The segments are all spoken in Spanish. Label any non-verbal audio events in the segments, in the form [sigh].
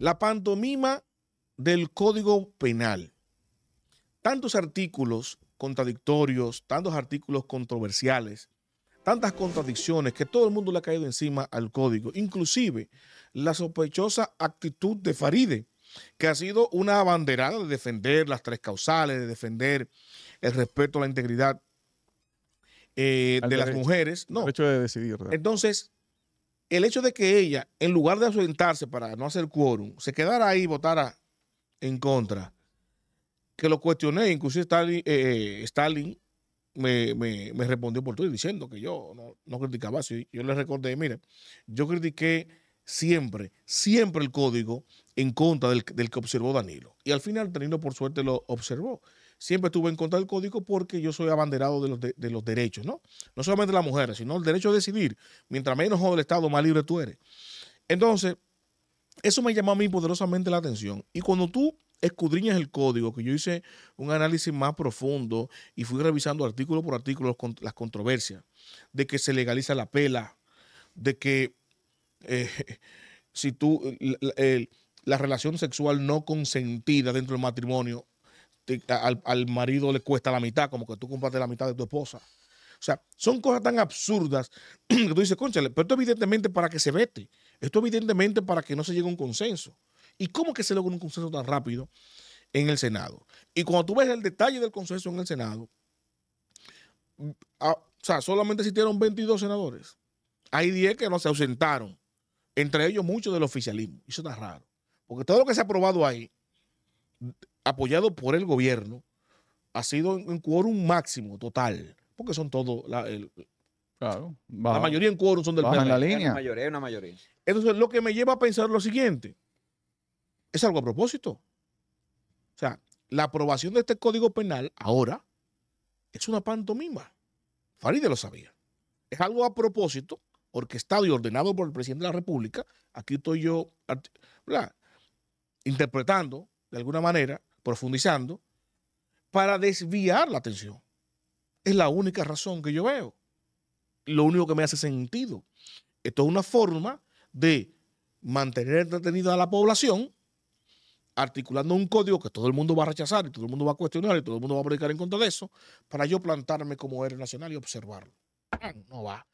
La pantomima del Código Penal. Tantos artículos contradictorios, tantos artículos controversiales, tantas contradicciones que todo el mundo le ha caído encima al código, inclusive la sospechosa actitud de Faride, que ha sido una abanderada de defender las tres causales, de defender el respeto a la integridad eh, de las mujeres. No. Derecho de decidir. Entonces, el hecho de que ella, en lugar de asentarse para no hacer quórum, se quedara ahí y votara en contra, que lo cuestioné, inclusive Stalin, eh, eh, me, me, respondió por Twitter diciendo que yo no, criticaba. yo le recordé, mire, yo critiqué siempre, siempre el código en contra del, del, que observó Danilo. Y al final Danilo, por suerte, lo observó siempre estuve en contra del código porque yo soy abanderado de los, derechos, ¿no? No solamente de las mujeres, sino el derecho a decidir. Mientras menos el Estado, más libre tú eres. Entonces, eso me llamó a mí poderosamente la atención. Y cuando tú escudriñas el código, que yo hice un análisis más profundo y fui revisando artículo por artículo las controversias, de que se legaliza la pela, de que eh, [laughs] si tú, la, relación sexual no consentida dentro del matrimonio al, marido le cuesta la mitad, como que tú compraste la mitad de tu esposa. O sea, son cosas tan absurdas [clears throat] que tú dices, conchale, pero esto evidentemente para que se vete, esto evidentemente para que no se llegue a un consenso. ¿Y cómo que se logra un consenso tan rápido en el Senado? Y cuando tú ves el detalle del consenso en el Senado, mm, ah, o sea, solamente existieron 22 senadores. Hay 10 que no se ausentaron, entre ellos muchos del oficialismo. Eso está raro. Porque todo lo que se ha aprobado ahí apoyado por el gobierno ha sido en, quórum máximo total, porque son todos la, mayoría en quórum son del PLD. la mayoría, Entonces, lo que me lleva a pensar lo siguiente, es algo a propósito. O sea, la aprobación de este código penal ahora es una pantomima. Faride lo sabía. Es algo a propósito, orquestado y ordenado por el presidente de la República. Aquí estoy yo interpretando de alguna manera, profundizando, para desviar la atención. Es la única razón que yo veo. Lo único que me hace sentido. Esto es una forma de mantener entretenida a la población, articulando un código que todo el mundo va a rechazar y todo el mundo va a cuestionar y todo el mundo va a predicar en contra de eso, para yo plantarme como héroe nacional y observarlo. Ah, no va.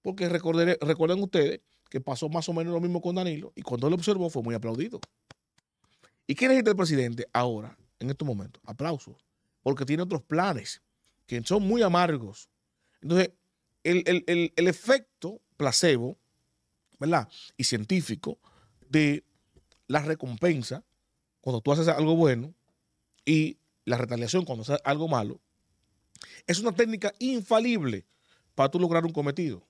Porque recuerden ustedes que pasó más o menos lo mismo con Danilo y cuando lo observó fue muy aplaudido. ¿Y qué necesita el presidente ahora, en estos momentos? Aplausos. Porque tiene otros planes que son muy amargos. Entonces, el, el efecto placebo, ¿verdad? Y científico de la recompensa cuando tú haces algo bueno y la retaliación cuando haces algo malo, es una técnica infalible para tú lograr un cometido.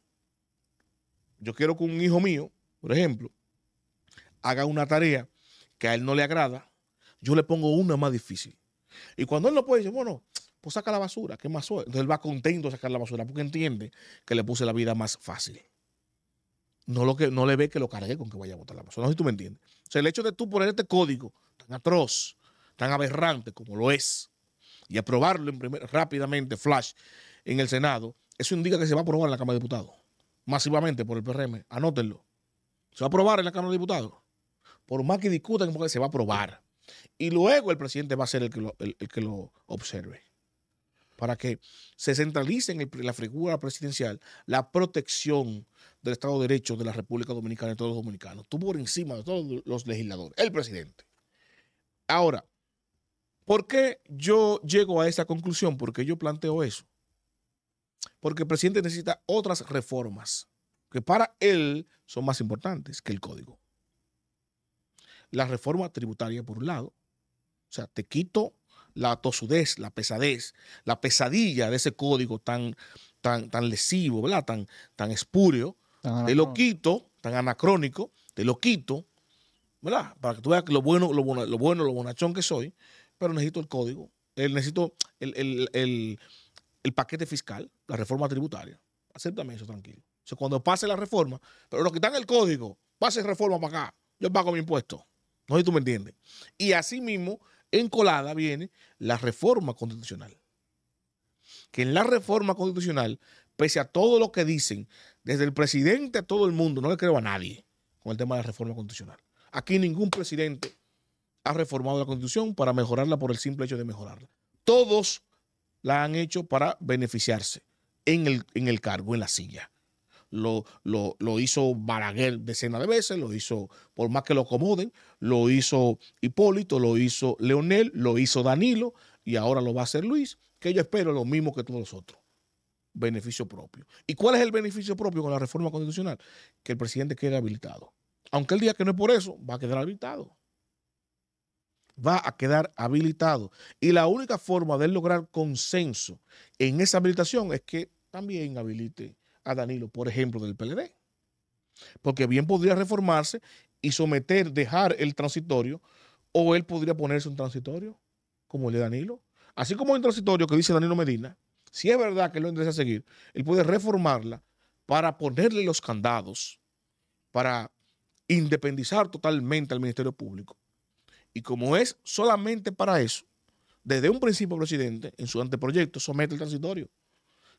Yo quiero que un hijo mío, por ejemplo, haga una tarea que a él no le agrada, yo le pongo una más difícil. Y cuando él no puede, dice, bueno, pues saca la basura, que más suerte. Entonces él va contento a sacar la basura porque entiende que le puse la vida más fácil. No, lo que, no le ve que lo cargue con que vaya a botar la basura. No si tú me entiendes. O sea, el hecho de tú poner este código tan atroz, tan aberrante como lo es, y aprobarlo en rápidamente, flash, en el Senado, eso indica que se va a aprobar en la Cámara de Diputados, masivamente por el PRM. Anótenlo. Se va a aprobar en la Cámara de Diputados por más que discutan, porque se va a aprobar. Y luego el presidente va a ser el que lo, observe. Para que se centralice en la figura presidencial la protección del Estado de Derecho de la República Dominicana y de todos los dominicanos. Tú por encima de todos los legisladores, el presidente. Ahora, ¿por qué yo llego a esa conclusión? Porque yo planteo eso. Porque el presidente necesita otras reformas que para él son más importantes que el código la reforma tributaria por un lado. O sea, te quito la tosudez, la pesadez, la pesadilla de ese código tan, tan, tan lesivo, ¿verdad? Tan, tan espúreo. te lo quito, tan anacrónico, te lo quito, ¿verdad? Para que tú veas lo bueno, lo bueno, lo bueno, lo bonachón que soy, pero necesito el código, el, necesito el, el paquete fiscal, la reforma tributaria. Acéptame eso, tranquilo. O sea, cuando pase la reforma, pero lo que está en el código, pase reforma para acá, yo pago mi impuesto. No sé tú me entiendes. Y asimismo, en colada viene la reforma constitucional. Que en la reforma constitucional, pese a todo lo que dicen, desde el presidente a todo el mundo, no le creo a nadie con el tema de la reforma constitucional. Aquí ningún presidente ha reformado la constitución para mejorarla por el simple hecho de mejorarla. Todos la han hecho para beneficiarse el, en el cargo, en la silla lo, hizo Baraguer decenas de veces, lo hizo, por más que lo acomoden, lo hizo Hipólito, lo hizo Leonel, lo hizo Danilo y ahora lo va a hacer Luis, que yo espero lo mismo que todos nosotros. Beneficio propio. ¿Y cuál es el beneficio propio con la reforma constitucional? Que el presidente quede habilitado. Aunque el día que no es por eso, va a quedar habilitado va a quedar habilitado. Y la única forma de lograr consenso en esa habilitación es que también habilite a Danilo, por ejemplo, del PLD. Porque bien podría reformarse y someter, dejar el transitorio, o él podría ponerse un transitorio, como el de Danilo. Así como el transitorio que dice Danilo Medina, si es verdad que él lo interesa seguir, él puede reformarla para ponerle los candados, para independizar totalmente al Ministerio Público. Y como es solamente para eso, desde un principio, presidente, en su anteproyecto, somete el transitorio.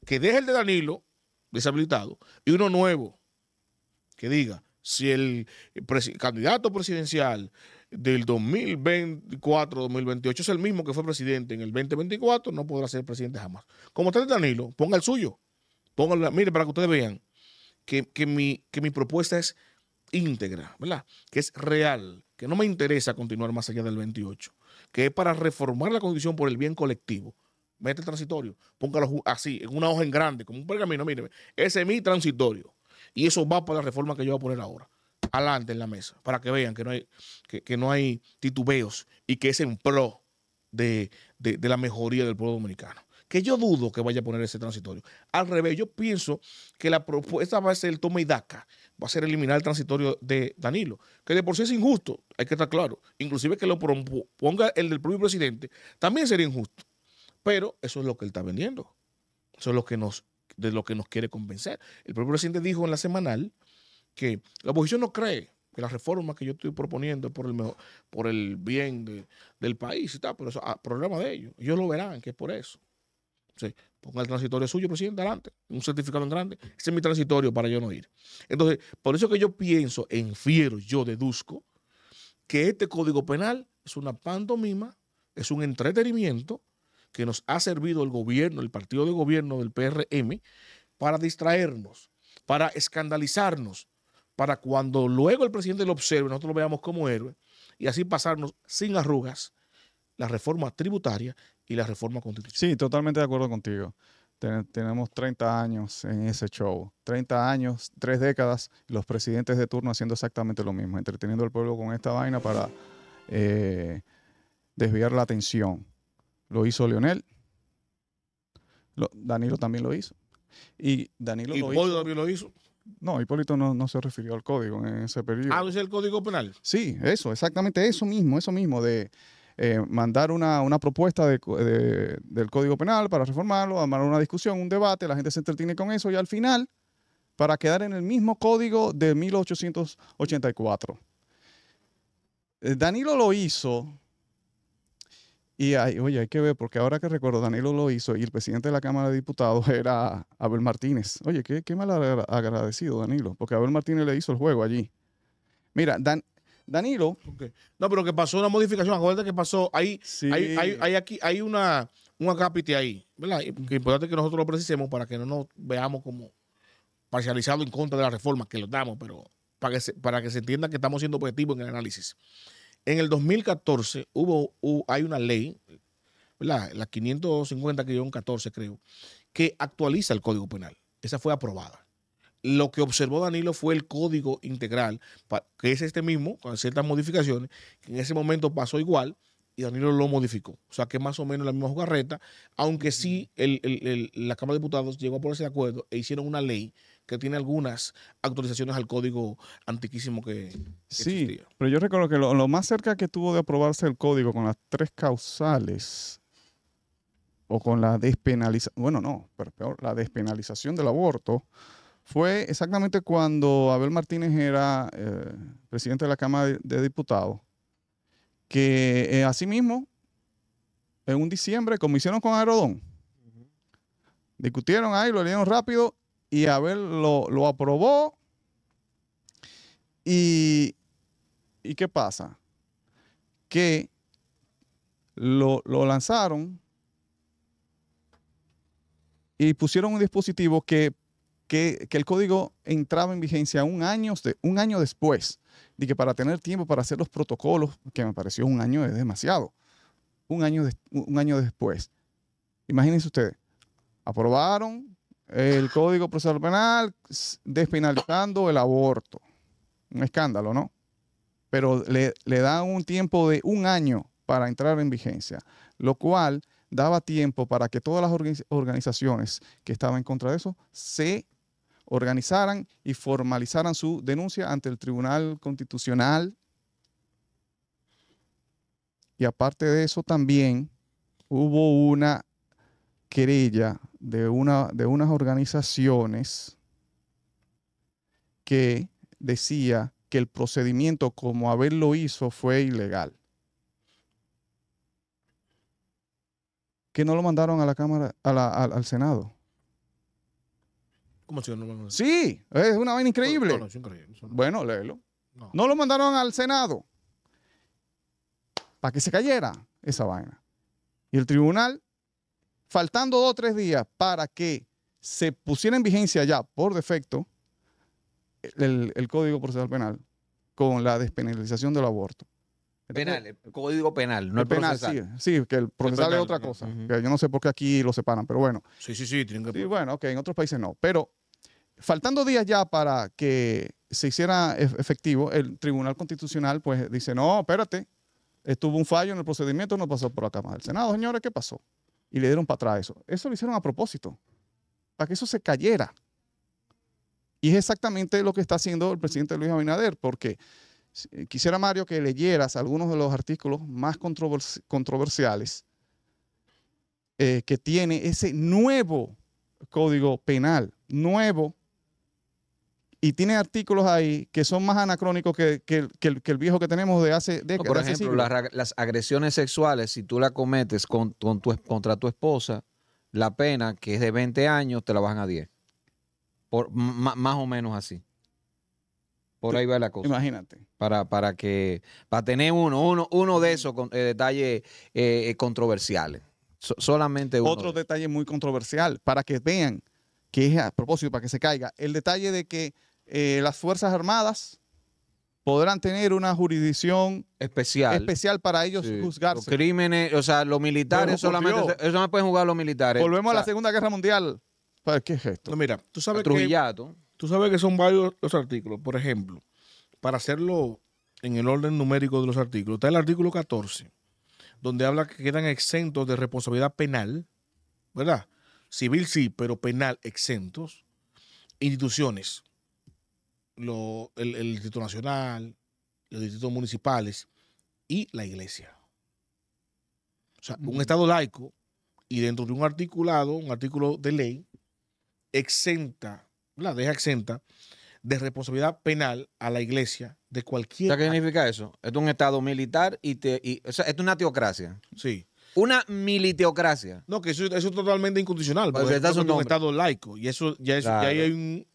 Que deje el de Danilo deshabilitado, y uno nuevo que diga si el candidato presidencial del 2024-2028 es el mismo que fue presidente en el 2024, no podrá ser presidente jamás. Como está Danilo, ponga el suyo. ponga mire, para que ustedes vean que, que, mi, propuesta es íntegra, ¿verdad? Que es real, que no me interesa continuar más allá del 28, que es para reformar la constitución por el bien colectivo mete el transitorio, póngalo así, en una hoja en grande, como un pergamino, míreme, ese es mi transitorio. Y eso va para la reforma que yo voy a poner ahora, adelante en la mesa, para que vean que no hay, que, no hay titubeos y que es en pro de, la mejoría del pueblo dominicano que yo dudo que vaya a poner ese transitorio. Al revés, yo pienso que la propuesta va a ser el toma y daca, va a ser eliminar el transitorio de Danilo, que de por sí es injusto, hay que estar claro. Inclusive que lo ponga el del propio presidente, también sería injusto. Pero eso es lo que él está vendiendo. Eso es lo que nos, de lo que nos quiere convencer. El propio presidente dijo en la semanal que la oposición no cree que la reforma que yo estoy proponiendo por el, por el bien del país y tal, pero eso es ah, problema de ellos. Ellos lo verán, que es por eso. Pongan ponga el transitorio suyo, presidente, adelante, un certificado en grande. Ese es mi transitorio para yo no ir. Entonces, por eso que yo pienso, enfiero, yo deduzco, que este código penal es una pandomima, es un entretenimiento que nos ha servido el gobierno, el partido de gobierno del PRM, para distraernos, para escandalizarnos, para cuando luego el presidente lo observe, nosotros lo veamos como héroe, y así pasarnos sin arrugas la reforma tributaria y la reforma constitucional. Sí, totalmente de acuerdo contigo. tenemos 30 años en ese show, 30 años, tres décadas, los presidentes de turno haciendo exactamente lo mismo, entreteniendo al pueblo con esta vaina para eh, desviar la atención. Lo hizo Leonel. Danilo también lo hizo. Y Danilo lo hizo. también lo hizo. No, Hipólito no, se refirió al código en ese periodo. Ah, es el código penal. Sí, eso, exactamente eso mismo, eso mismo, de eh, mandar una, propuesta del código penal para reformarlo, armar una discusión, un debate, la gente se entretiene con eso y al final, para quedar en el mismo código de 1884. Eh, Danilo lo hizo y hay, oye, hay que ver, porque ahora que recuerdo, Danilo lo hizo y el presidente de la Cámara de Diputados [laughs] era Abel Martínez. Oye, qué, qué mal agradecido, Danilo, porque Abel Martínez le hizo el juego allí. Mira, Dan, Danilo. No, pero que pasó una modificación. Acuérdate que pasó. Ahí, sí. hay, aquí, hay una, un acápite ahí, ¿verdad? importante que nosotros lo precisemos para que no nos veamos como parcializados en contra de la reforma, que lo damos, pero para que para que se entienda que estamos siendo objetivos en el análisis. En el 2014 hubo, hay una ley, la 550-14 creo, que actualiza el Código Penal. Esa fue aprobada. Lo que observó Danilo fue el código integral, que es este mismo, con ciertas modificaciones, que en ese momento pasó igual, y Danilo lo modificó. O sea que más o menos la misma jugarreta, aunque sí la Cámara de Diputados llegó a ponerse de acuerdo e hicieron una ley que tiene algunas actualizaciones al código antiquísimo que, Sí, pero yo recuerdo que lo, más cerca que tuvo de aprobarse el código con las tres causales o con la despenalización, bueno, no, pero peor, la despenalización del aborto fue exactamente cuando Abel Martínez era eh, presidente de la Cámara de, Diputados, que eh, asimismo, en un diciembre, como hicieron con Aerodón, discutieron ahí, lo leyeron rápido y Abel lo, lo aprobó. Y, qué pasa? Que lo, lanzaron y pusieron un dispositivo que, el código entraba en vigencia un año, un año después. Y que para tener tiempo para hacer los protocolos, que me pareció un año es demasiado, un año, un año después. Imagínense ustedes, aprobaron, el Código Procesal Penal despenalizando el aborto. Un escándalo, ¿no? Pero le, le da un tiempo de un año para entrar en vigencia, lo cual daba tiempo para que todas las organizaciones que estaban en contra de eso se organizaran y formalizaran su denuncia ante el Tribunal Constitucional. Y aparte de eso, también hubo una querella de, una, de unas organizaciones que decía que el procedimiento como haberlo hizo fue ilegal. Que no lo mandaron a la Cámara, al, Senado. ¿Cómo si Sí, es una vaina increíble. Bueno, léelo. No. lo mandaron al Senado para que se cayera esa vaina. Y el tribunal faltando dos o tres días para que se pusiera en vigencia ya por defecto el, Código Procesal Penal con la despenalización del aborto. penal, el código penal, no el, penal, Sí, que el procesal es otra cosa. yo no sé por qué aquí lo separan, pero bueno. Sí, sí, sí. Tienen que... Y bueno, ok, en otros países no. Pero faltando días ya para que se hiciera efectivo, el Tribunal Constitucional pues dice, no, espérate, estuvo un fallo en el procedimiento, no pasó por la Cámara del Senado, señores, ¿qué pasó? y le dieron para atrás eso. Eso lo hicieron a propósito, para que eso se cayera. Y es exactamente lo que está haciendo el presidente Luis Abinader, porque eh, quisiera, Mario, que leyeras algunos de los artículos más controversiales eh, que tiene ese nuevo código penal, nuevo y tiene artículos ahí que son más anacrónicos que, el, viejo que tenemos de hace décadas. por ejemplo, las, agresiones sexuales, si tú la cometes con, con tu, contra tu esposa, la pena, que es de 20 años, te la bajan a 10. Por, más o menos así. Por ahí va la cosa. Imagínate. Para, para que para tener uno, uno, de esos eh, detalles eh, eh, controversiales. solamente uno. Otro detalle muy controversial, para que vean que es a propósito para que se caiga, el detalle de que eh, las Fuerzas Armadas podrán tener una jurisdicción especial, especial para ellos juzgarse. crímenes, o sea, los militares solamente, eso no pueden jugar los militares. Volvemos a la Segunda Guerra Mundial. ¿Para pues, qué es esto? No, mira, tú sabes tú sabes que son varios los artículos, por ejemplo, para hacerlo en el orden numérico de los artículos, está el artículo 14, donde habla que quedan exentos de responsabilidad penal, ¿verdad? civil sí, pero penal exentos, instituciones, el, Distrito Nacional, los distritos municipales y la iglesia. O sea, un Estado laico y dentro de un articulado, un artículo de ley, exenta, la deja exenta de responsabilidad penal a la iglesia de cualquier. ¿Qué significa eso? Es un Estado militar y, te, o sea, es una teocracia. Sí una militeocracia. No, que eso, es totalmente incondicional. Porque, en un, Estado laico. Y eso ya, hay un,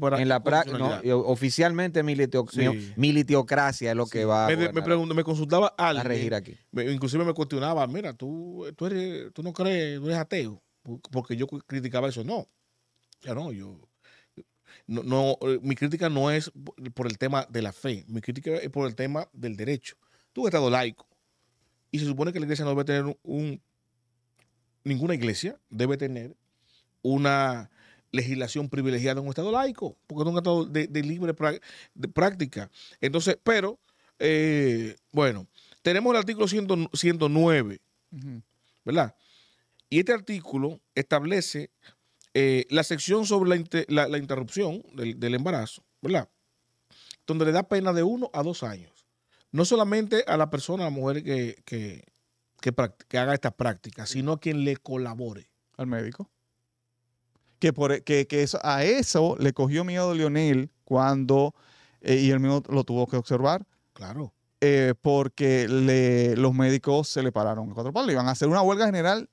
para. En la práctica oficialmente militeocracia es lo que va. a me, consultaba a alguien. regir aquí. inclusive me cuestionaba: mira, tú, tú, eres, tú no crees, tú eres ateo. Porque yo criticaba eso. No. Ya no, yo. No, eh, mi crítica no es por el tema de la fe, mi crítica es por el tema del derecho. Tú, Estado laico, y se supone que la iglesia no debe tener un, ninguna iglesia debe tener una legislación privilegiada en un Estado laico, porque es un Estado de, libre práctica. Entonces, pero, eh, bueno, tenemos el artículo 109, ¿verdad? Y este artículo establece eh, la sección sobre la, interrupción del, embarazo, ¿verdad? Donde le da pena de uno a dos años no solamente a la persona, a la mujer que, que, haga estas prácticas, sino a quien le colabore. Al médico. Que, por, e, que, eso, a eso le cogió miedo Lionel cuando, eh, y él mismo lo tuvo que observar. Claro. Eh, porque los médicos se le pararon en cuatro palos. Iban a hacer una huelga general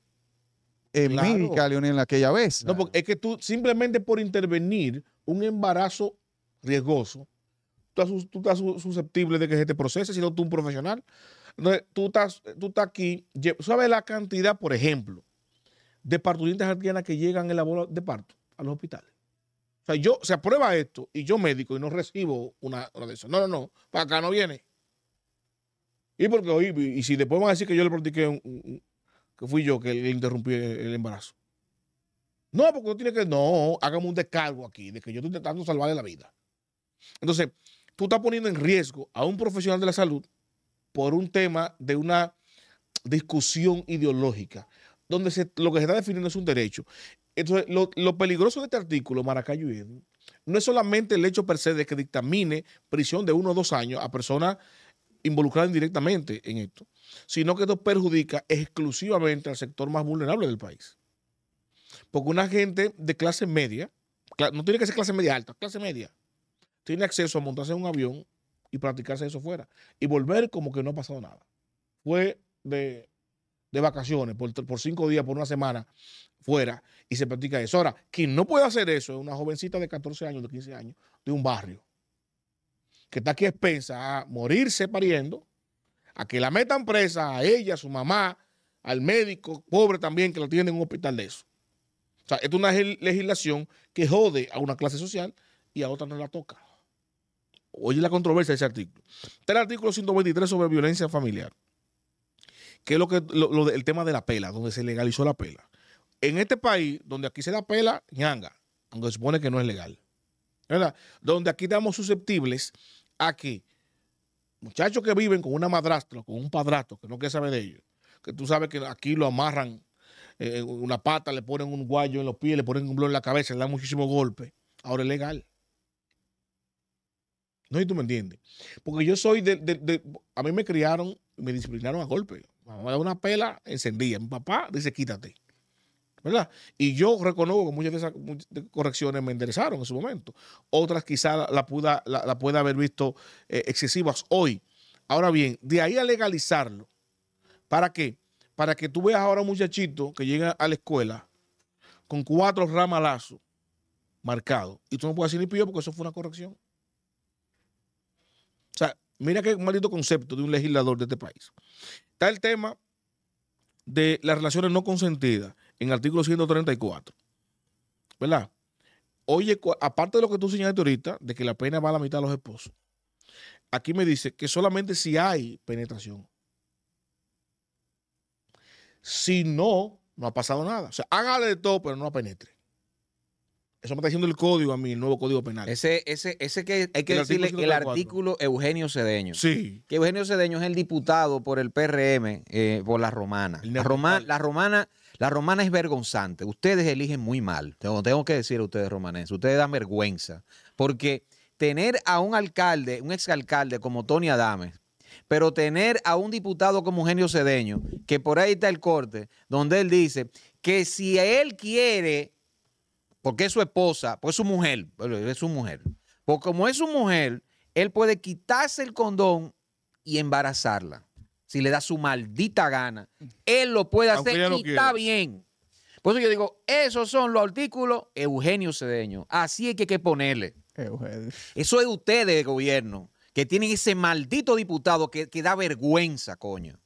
en claro. médica, Leonel, aquella vez. No, porque es que tú simplemente por intervenir un embarazo riesgoso, tú estás susceptible de que se te procese sino tú un profesional. Entonces, tú estás, tú estás aquí. ¿Sabes la cantidad, por ejemplo, de parturientes haitianas que llegan en la bola de parto a los hospitales? O sea, yo, se aprueba esto y yo médico y no recibo una, de esas. No, no, no. Para acá no viene. Y porque hoy, y si después van a decir que yo le practiqué que fui yo que le interrumpí el embarazo. No, porque no tiene que. No, hágame un descargo aquí de que yo estoy intentando salvarle la vida. Entonces, tú estás poniendo en riesgo a un profesional de la salud por un tema de una discusión ideológica, donde lo que se está definiendo es un derecho. Entonces, lo, peligroso de este artículo, Maracayo no es solamente el hecho per se de que dictamine prisión de uno o dos años a personas involucradas indirectamente en esto, sino que esto perjudica exclusivamente al sector más vulnerable del país. Porque una gente de clase media, no tiene que ser clase media alta, clase media, tiene acceso a montarse en un avión y practicarse eso fuera. Y volver como que no ha pasado nada. Fue de, vacaciones por, por, cinco días, por una semana fuera y se practica eso. Ahora, quien no puede hacer eso es una jovencita de 14 años, de 15 años, de un barrio, que está aquí expensa a morirse pariendo, a que la metan presa a ella, a su mamá, al médico pobre también que la tiene en un hospital de eso. O sea, es una legislación que jode a una clase social y a otra no la toca. Oye la controversia de ese artículo. Está el artículo 123 sobre violencia familiar, que es lo que el tema de la pela, donde se legalizó la pela. En este país, donde aquí se da pela, ñanga, aunque se supone que no es legal. ¿Verdad? Donde aquí estamos susceptibles a que muchachos que viven con una madrastra, con un padrastro, que no quiere saber de ellos, que tú sabes que aquí lo amarran eh, una pata, le ponen un guayo en los pies, le ponen un blon en la cabeza, le dan muchísimos golpes. Ahora es legal. No y tú me entiendes. Porque yo soy de, A mí me criaron, me disciplinaron a golpe. Mamá daba una pela encendía Mi papá dice, quítate. ¿Verdad? Y yo reconozco que muchas de esas correcciones me enderezaron en su momento. Otras quizás la, pueda, la, haber visto eh, excesivas hoy. Ahora bien, de ahí a legalizarlo, ¿para qué? Para que tú veas ahora un muchachito que llega a la escuela con cuatro ramalazos marcados y tú no puedes decir ni pillo porque eso fue una corrección. Mira qué maldito concepto de un legislador de este país. Está el tema de las relaciones no consentidas en artículo 134. ¿Verdad? Oye, aparte de lo que tú señalaste ahorita, de que la pena va a la mitad de los esposos, aquí me dice que solamente si hay penetración. Si no, no ha pasado nada. O sea, hágale de todo, pero no penetre. Eso me está diciendo el código a mí, el nuevo código penal. Ese, ese, ese que hay que decirle el artículo Eugenio Cedeño. Sí. Que Eugenio Cedeño es el diputado por el PRM, eh, por la romana. La, romana. la romana es vergonzante. Ustedes eligen muy mal. Tengo, que decir a ustedes, romanenses, ustedes dan vergüenza. Porque tener a un alcalde, un exalcalde como Tony Adames, pero tener a un diputado como Eugenio Cedeño, que por ahí está el corte, donde él dice que si él quiere porque es su esposa, porque es su mujer, es su mujer. Porque como es su mujer, él puede quitarse el condón y embarazarla. Si le da su maldita gana, él lo puede hacer y está bien. Por eso yo digo, esos son los artículos Eugenio Cedeño. Así es que hay que ponerle. Eso es ustedes, gobierno, que tienen ese maldito diputado que, que da vergüenza, coño.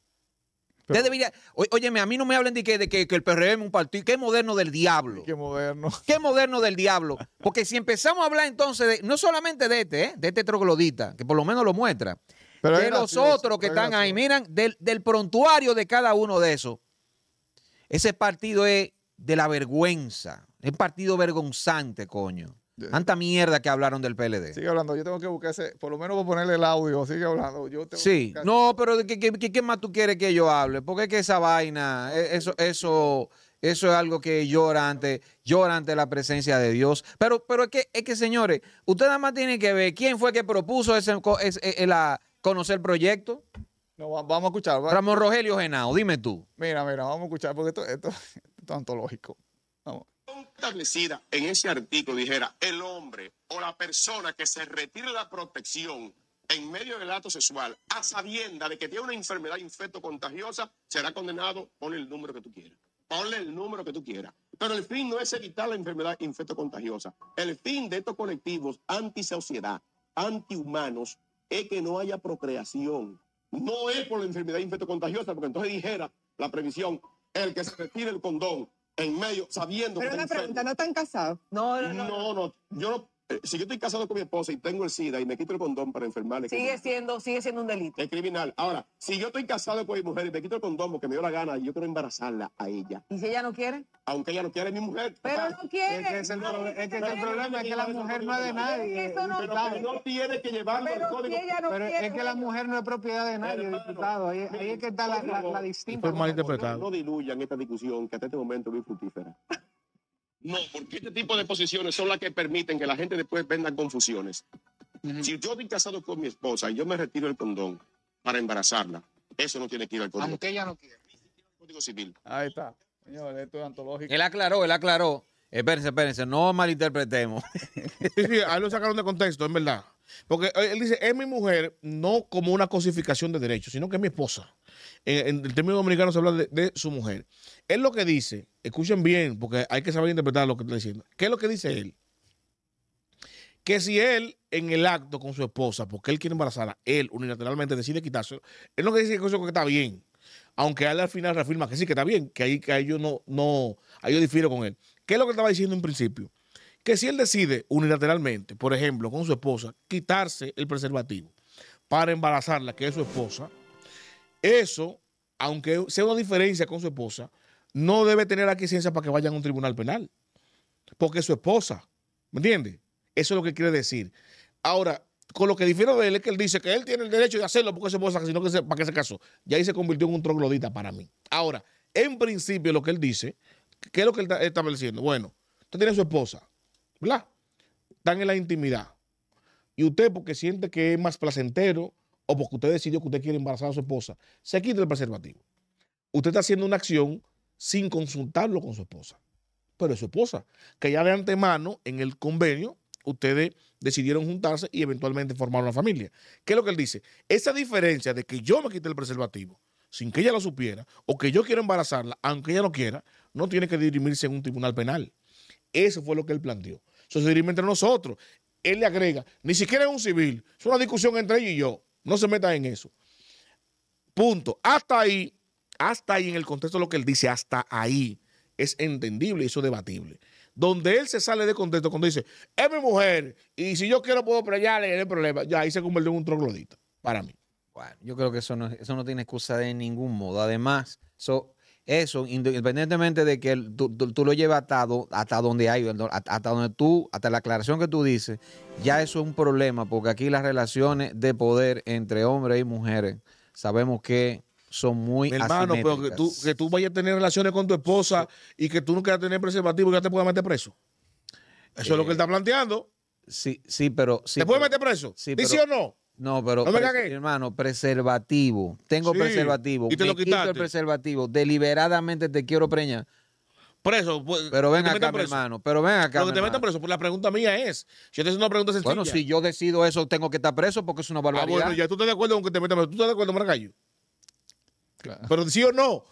Oye, a mí no me hablen de que, de que, el PRM es un partido. Qué moderno del diablo. Qué moderno. [laughs] Qué moderno del diablo. Porque si empezamos a hablar entonces, no solamente de este, ¿eh? de este troglodita, que por lo menos lo muestra, pero de los otros que están ahí, miran, del, del prontuario de cada uno de esos. Ese partido es de la vergüenza. Es un partido vergonzante, coño. Tanta mierda que hablaron del PLD. Sigue hablando, yo tengo que buscar ese, por lo menos voy a ponerle el audio, sigue hablando. sí, no, pero ¿qué, más tú quieres que yo hable? Porque es que esa vaina, e, eso, eso, eso es algo que llora ante, ante la presencia de Dios. Pero, pero es que, es que, señores, ustedes nada más tienen que ver quién fue que propuso ese, eh, eh, conocer el proyecto. No, vamos a escuchar. Ramón Rogelio Genao, dime tú. Mira, mira, vamos a escuchar porque esto, esto, [laughs] es antológico. Vamos establecida en ese artículo dijera el hombre o la persona que se retire la protección en medio del acto sexual a sabienda de que tiene una enfermedad infecto contagiosa será condenado, ponle el número que tú quieras. Ponle el número que tú quieras. Pero el fin no es evitar la enfermedad infecto contagiosa. El fin de estos colectivos antisociedad, antihumanos, es que no haya procreación. No es por la enfermedad infecto contagiosa, porque entonces dijera la previsión, el que se retire el condón en medio, sabiendo que... Pero una pregunta, ¿no están casados? No, no, no. No, no, yo no, eh, si yo estoy casado con mi esposa y tengo el SIDA y me quito el condón para enfermarle. Sigue siendo, sigue siendo un delito. Es criminal. Ahora, si yo estoy casado con mi mujer y me quito el condón porque me dio la gana y yo quiero embarazarla a ella. ¿Y si ella no quiere? Aunque ella no quiere, mi mujer. Pero no quiere. Es que, el, problema es que la mujer no es de nadie. no, pero no tiene que llevarlo pero al código. pero es que la mujer no es propiedad de nadie, diputado. Ahí, es que está la, distinción la No, diluyan esta discusión que hasta este momento es muy fructífera. No, porque este tipo de posiciones son las que permiten que la gente después venda confusiones. Si yo estoy casado con mi esposa y yo me retiro el condón para embarazarla, eso no tiene que ir al código. Aunque ella no quiera. Código civil. Ahí está. Señor, esto es antológico. Él aclaró, él aclaró. Espérense, espérense, no malinterpretemos. [laughs] sí, sí, ahí lo sacaron de contexto, es verdad. Porque eh, él dice, es mi mujer, no como una cosificación de derechos, sino que es mi esposa. En, el término dominicano se habla de, su mujer. Él lo que dice, escuchen bien, porque hay que saber interpretar lo que está diciendo. ¿Qué es lo que dice él? Que si él, en el acto con su esposa, porque él quiere embarazarla, él unilateralmente decide quitarse él lo que dice que está bien. Aunque él al final reafirma que sí, que está bien, que ahí, que yo no, no, ahí yo difiero con él. ¿Qué es lo que estaba diciendo en principio? que si él decide unilateralmente, por ejemplo, con su esposa, quitarse el preservativo para embarazarla, que es su esposa, eso, aunque sea una diferencia con su esposa, no debe tener ciencia para que vaya a un tribunal penal, porque es su esposa, ¿me entiendes? Eso es lo que quiere decir. Ahora, con lo que difiero de él es que él dice que él tiene el derecho de hacerlo porque es su esposa, sino que se, para que se casó. Y ahí se convirtió en un troglodita para mí. Ahora, en principio lo que él dice, ¿qué es lo que él está estableciendo? Bueno, usted tiene su esposa, están en la intimidad. Y usted, porque siente que es más placentero o porque usted decidió que usted quiere embarazar a su esposa, se quita el preservativo. Usted está haciendo una acción sin consultarlo con su esposa. Pero es su esposa, que ya de antemano en el convenio ustedes decidieron juntarse y eventualmente formar una familia. ¿Qué es lo que él dice? Esa diferencia de que yo me quite el preservativo sin que ella lo supiera o que yo quiero embarazarla, aunque ella no quiera, no tiene que dirimirse en un tribunal penal. Eso fue lo que él planteó. Eso se dirime entre nosotros. Él le agrega, ni siquiera es un civil. Es una discusión entre ellos y yo. No se metan en eso. Punto. Hasta ahí, hasta ahí en el contexto de lo que él dice, hasta ahí es entendible y eso es debatible. Donde él se sale de contexto cuando dice, es mi mujer y si yo quiero puedo le el problema. Ya ahí se convirtió en un troglodita, para mí. Bueno, yo creo que eso eso no tiene excusa de ningún modo. Además, eso eso, independientemente de que tú, lo lleves atado, hasta donde hay, hasta donde tú, hasta la aclaración que tú dices, ya eso es un problema, porque aquí las relaciones de poder entre hombres y mujeres sabemos que son muy Mi hermano, pero que tú, vayas a tener relaciones con tu esposa y que tú nunca quieras tener preservativo ya te puedas meter preso. Eso es lo que él eh, está planteando. Sí, sí, pero. si ¿Te puede meter preso? Sí, sí o no? No, pero no hermano, preservativo. Tengo preservativo. y te lo quito el preservativo. Deliberadamente te quiero preñar. Preso. pues, Pero ven acá, hermano. Pero ven acá. Pero que te metan preso. Pues la pregunta mía es: si yo te hice una pregunta sencilla. Bueno, si yo decido eso, tengo que estar preso porque es una Ah, bueno, ya tú estás de acuerdo con que te metan preso. ¿Tú estás de acuerdo, Marcayo? Claro. Pero sí o no.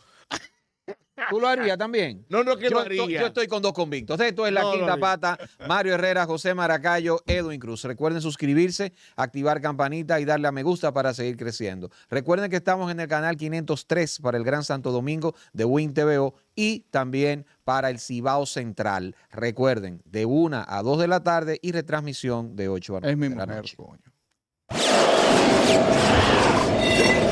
¿Tú lo harías también? No, no, que yo, lo Yo estoy con dos convictos. Esto es La Quinta Pata, [laughs] Mario Herrera, José Maracayo, Edwin Cruz. Recuerden suscribirse, activar campanita y darle a me gusta para seguir creciendo. Recuerden que estamos en el canal 503 para el Gran Santo Domingo de Win TVO y también para el Cibao Central. Recuerden, de 1 a 2 de la tarde y retransmisión de 8 a 9 es mi